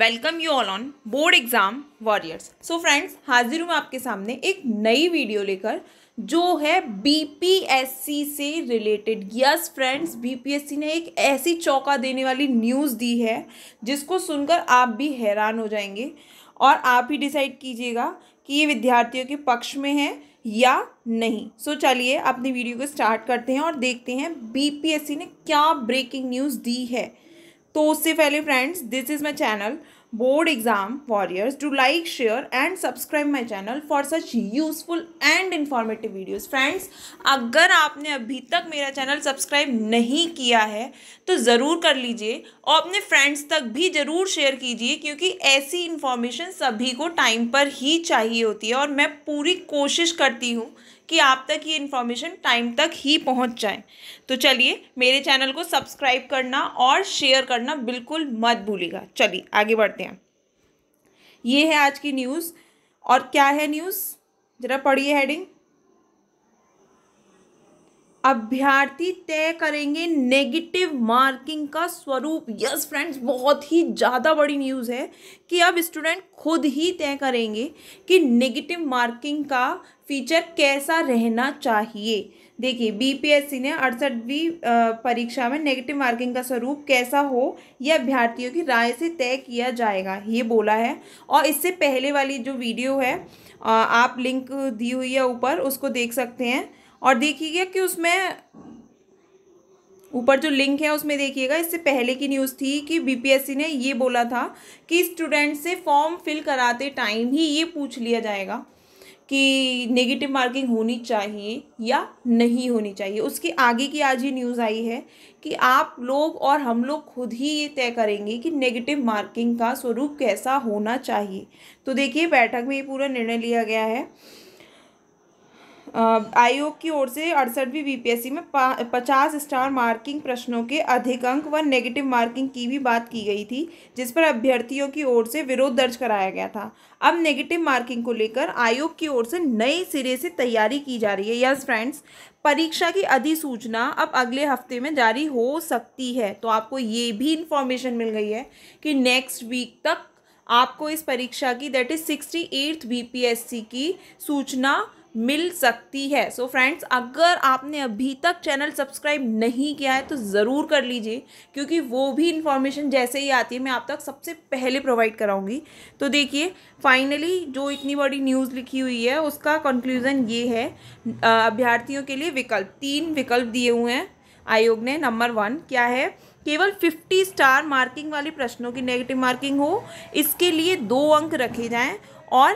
Welcome you all on board exam warriors so friends हाजिर हूँ आपके सामने एक नई वीडियो लेकर जो है बीपीएससी से रिलेटेड यस फ्रेंड्स बीपीएससी ने एक ऐसी चौका देने वाली न्यूज़ दी है जिसको सुनकर आप भी हैरान हो जाएंगे और आप ही डिसाइड कीजिएगा कि ये विद्यार्थियों के पक्ष में है या नहीं सो so, चलिए अपनी वीडियो को स्टार्ट करते हैं और देखते हैं बीपीएससी ने क्या ब्रेकिंग न्यूज़ दी है तो उससे पहले friends this is my channel board exam warriors to like share and subscribe my channel for such useful and informative videos friends अगर आपने अभी तक मेरा चैनल सब्सक्राइब नहीं किया है तो ज़रूर कर लीजिए और अपने फ्रेंड्स तक भी ज़रूर शेयर कीजिए क्योंकि ऐसी इन्फॉर्मेशन सभी को टाइम पर ही चाहिए होती है और मैं पूरी कोशिश करती हूँ कि आप तक ये इन्फॉर्मेशन टाइम तक ही पहुंच जाए तो चलिए मेरे चैनल को सब्सक्राइब करना और शेयर करना बिल्कुल मत भूलिएगा चलिए आगे बढ़ते हैं ये है आज की न्यूज़ और क्या है न्यूज़ ज़रा पढ़िए हेडिंग अभ्यर्थी तय करेंगे नेगेटिव मार्किंग का स्वरूप यस फ्रेंड्स बहुत ही ज़्यादा बड़ी न्यूज़ है कि अब स्टूडेंट खुद ही तय करेंगे कि नेगेटिव मार्किंग का फीचर कैसा रहना चाहिए देखिए बीपीएससी ने अड़सठवीं परीक्षा में नेगेटिव मार्किंग का स्वरूप कैसा हो यह अभ्यर्थियों की राय से तय किया जाएगा ये बोला है और इससे पहले वाली जो वीडियो है आप लिंक दी हुई है ऊपर उसको देख सकते हैं और देखिएगा कि उसमें ऊपर जो लिंक है उसमें देखिएगा इससे पहले की न्यूज़ थी कि बीपीएससी ने ये बोला था कि स्टूडेंट से फॉर्म फिल कराते टाइम ही ये पूछ लिया जाएगा कि नेगेटिव मार्किंग होनी चाहिए या नहीं होनी चाहिए उसके आगे की आज ही न्यूज़ आई है कि आप लोग और हम लोग खुद ही ये तय करेंगे कि नेगेटिव मार्किंग का स्वरूप कैसा होना चाहिए तो देखिए बैठक में ये पूरा निर्णय लिया गया है आयोग की ओर से अड़सठवीं बीपीएससी में पचास स्टार मार्किंग प्रश्नों के अधिक अंक व नेगेटिव मार्किंग की भी बात की गई थी जिस पर अभ्यर्थियों की ओर से विरोध दर्ज कराया गया था अब नेगेटिव मार्किंग को लेकर आयोग की ओर से नए सिरे से तैयारी की जा रही है यस फ्रेंड्स परीक्षा की अधिसूचना अब अगले हफ्ते में जारी हो सकती है तो आपको ये भी इन्फॉर्मेशन मिल गई है कि नेक्स्ट वीक तक आपको इस परीक्षा की that is sixty eighth B की सूचना मिल सकती है सो so फ्रेंड्स अगर आपने अभी तक चैनल सब्सक्राइब नहीं किया है तो ज़रूर कर लीजिए क्योंकि वो भी इन्फॉर्मेशन जैसे ही आती है मैं आप तक सबसे पहले प्रोवाइड कराऊंगी तो देखिए फाइनली जो इतनी बड़ी न्यूज़ लिखी हुई है उसका कंक्लूज़न ये है अभ्यर्थियों के लिए विकल्प तीन विकल्प दिए हुए हैं आयोग ने नंबर वन क्या है केवल 50 स्टार मार्किंग वाले प्रश्नों की नेगेटिव मार्किंग हो इसके लिए दो अंक रखे जाएं और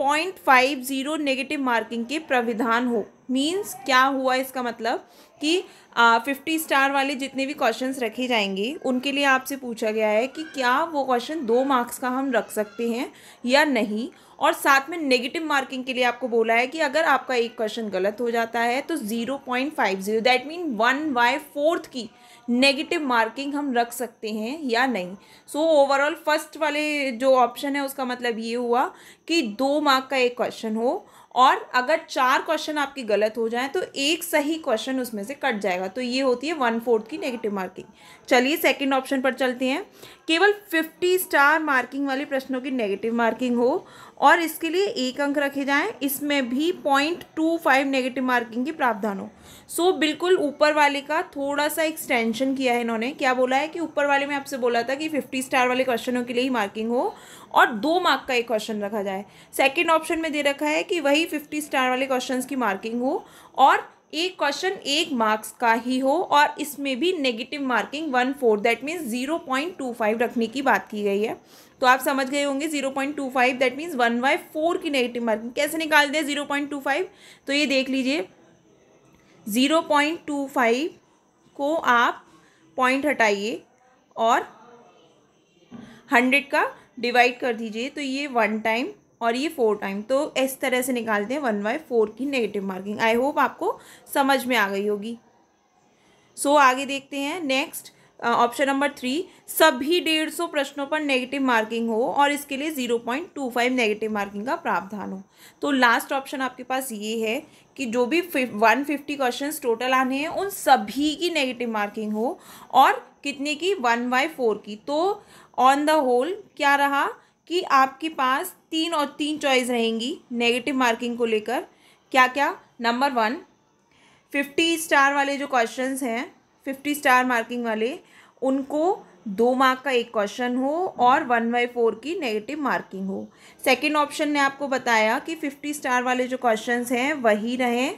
point five zero negative marking के प्रविधान हो मीन्स क्या हुआ इसका मतलब कि फिफ्टी स्टार वाले जितने भी क्वेश्चंस रखे जाएंगे उनके लिए आपसे पूछा गया है कि क्या वो क्वेश्चन दो मार्क्स का हम रख सकते हैं या नहीं और साथ में नेगेटिव मार्किंग के लिए आपको बोला है कि अगर आपका एक क्वेश्चन गलत हो जाता है तो zero point five zero that mean one by fourth की नेगेटिव मार्किंग हम रख सकते हैं या नहीं सो ओवरऑल फर्स्ट वाले जो ऑप्शन है उसका मतलब ये हुआ कि दो मार्क का एक क्वेश्चन हो और अगर चार क्वेश्चन आपके गलत हो जाएं तो एक सही क्वेश्चन उसमें से कट जाएगा तो ये होती है वन फोर्थ की नेगेटिव मार्किंग चलिए सेकंड ऑप्शन पर चलते हैं केवल फिफ्टी स्टार मार्किंग वाले प्रश्नों की नेगेटिव मार्किंग हो और इसके लिए एक अंक रखे जाएं इसमें भी point two five negative marking के प्रावधान हो सो so, बिल्कुल ऊपर वाले का थोड़ा सा एक्सटेंशन किया है इन्होंने क्या बोला है कि ऊपर वाले में आपसे बोला था कि फिफ्टी स्टार वाले क्वेश्चनों के लिए ही मार्किंग हो और दो मार्क का एक क्वेश्चन रखा जाए सेकेंड ऑप्शन में दे रखा है कि वही ही फिफ्टी स्टार वाले क्वेश्चन की मार्किंग हो और एक क्वेश्चन एक मार्क्स का ही हो और इसमें भी negative marking one four that means zero point two five रखने की बात की गई है तो आप समझ गए होंगे zero point two five that means one by four की नेगेटिव मार्किंग कैसे निकाल दें जीरो पॉइंट टू फाइव तो ये देख लीजिए ज़ीरो पॉइंट टू फाइव को आप पॉइंट हटाइए और हंड्रेड का डिवाइड कर दीजिए तो ये वन टाइम और ये फोर टाइम तो इस तरह से निकालते हैं वन बाई फोर की नेगेटिव मार्किंग आई होप आपको समझ में आ गई होगी सो so, आगे देखते हैं नेक्स्ट ऑप्शन नंबर थ्री सभी डेढ़ सौ प्रश्नों पर नेगेटिव मार्किंग हो और इसके लिए zero point two five negative marking का प्रावधान हो तो लास्ट ऑप्शन आपके पास ये है कि जो भी वन फिफ्टी क्वेश्चन टोटल आने हैं उन सभी की नेगेटिव मार्किंग हो और कितने की वन बाय फोर की तो ऑन द होल क्या रहा कि आपके पास तीन और तीन चॉइस रहेंगी नेगेटिव मार्किंग को लेकर क्या क्या नंबर वन फिफ्टी स्टार वाले जो क्वेश्चन हैं फिफ्टी स्टार मार्किंग वाले उनको दो मार्क का एक क्वेश्चन हो और वन बाई फोर की नेगेटिव मार्किंग हो सेकेंड ऑप्शन ने आपको बताया कि फिफ्टी स्टार वाले जो क्वेश्चन हैं वही रहें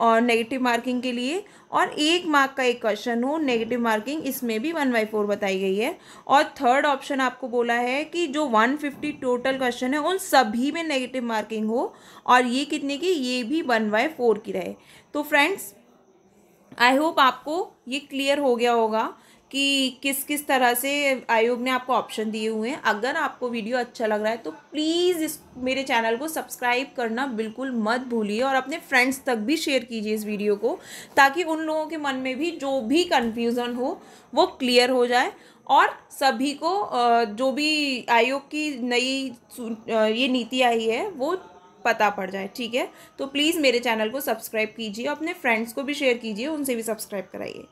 और नेगेटिव मार्किंग के लिए और एक मार्क का एक क्वेश्चन हो नेगेटिव मार्किंग इसमें भी वन बाई फोर बताई गई है और थर्ड ऑप्शन आपको बोला है कि जो वन फिफ्टी टोटल क्वेश्चन है उन सभी में नेगेटिव मार्किंग हो और ये कितने की ये भी वन बाई फोर की रहे तो फ्रेंड्स आई होप आपको ये क्लियर हो गया होगा कि किस किस तरह से आयोग ने आपको ऑप्शन दिए हुए हैं अगर आपको वीडियो अच्छा लग रहा है तो प्लीज़ इस मेरे चैनल को सब्सक्राइब करना बिल्कुल मत भूलिए और अपने फ्रेंड्स तक भी शेयर कीजिए इस वीडियो को ताकि उन लोगों के मन में भी जो भी कन्फ्यूज़न हो वो क्लियर हो जाए और सभी को जो भी आयोग की नई ये नीति आई है वो पता पड़ जाए ठीक है तो प्लीज़ मेरे चैनल को सब्सक्राइब कीजिए अपने फ्रेंड्स को भी शेयर कीजिए उनसे भी सब्सक्राइब कराइए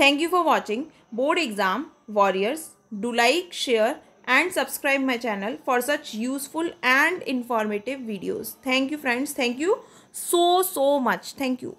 Thank you for watching Board Exam Warriors. Do like, share and subscribe my channel for such useful and informative videos. Thank you friends. Thank you so so much. Thank you.